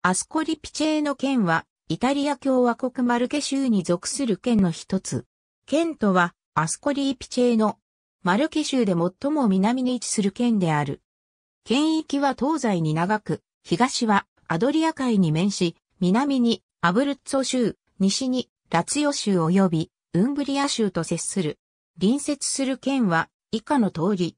アスコリピチェーノ県は、イタリア共和国マルケ州に属する県の一つ。県とは、アスコリーピチェーノ。マルケ州で最も南に位置する県である。県域は東西に長く、東はアドリア海に面し、南にアブルッツォ州、西にラツヨ州及びウンブリア州と接する。隣接する県は以下の通り。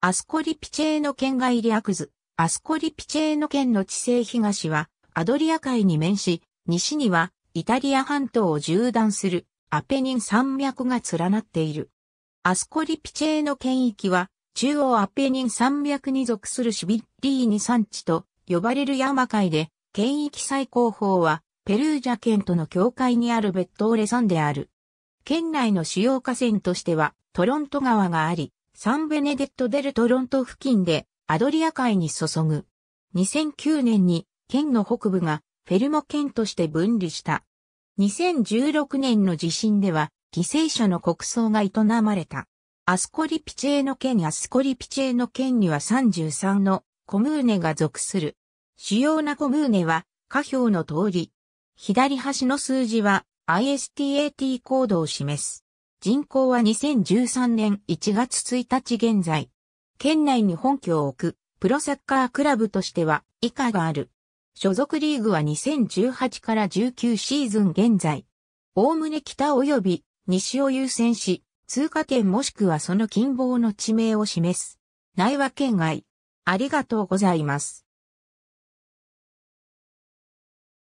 アスコリピチェーノ県外略図、アスコリピチェーノ県の地勢東はアドリア海に面し、西にはイタリア半島を縦断するアペニン山脈が連なっている。アスコリピチェーの県域は中央アペニン山脈に属するシビッリーニ山地と呼ばれる山海で、県域最高峰はペルージャ県との境界にあるベッドーレ山である。県内の主要河川としてはトロント川があり、サンベネデット・デル・トロント付近でアドリア海に注ぐ。2009年に県の北部がフェルモ県として分離した。2016年の地震では、犠牲者の国葬が営まれた。アスコリピチェの県アスコリピチェの県には33のコムーネが属する。主要なコムーネは、下表の通り。左端の数字は ISTAT コードを示す。人口は2013年1月1日現在。県内に本拠を置くプロサッカークラブとしては以下がある。所属リーグは2018から19シーズン現在。おおむね北及び西を優先し、通過点もしくはその近傍の地名を示す。内和県外。ありがとうございます。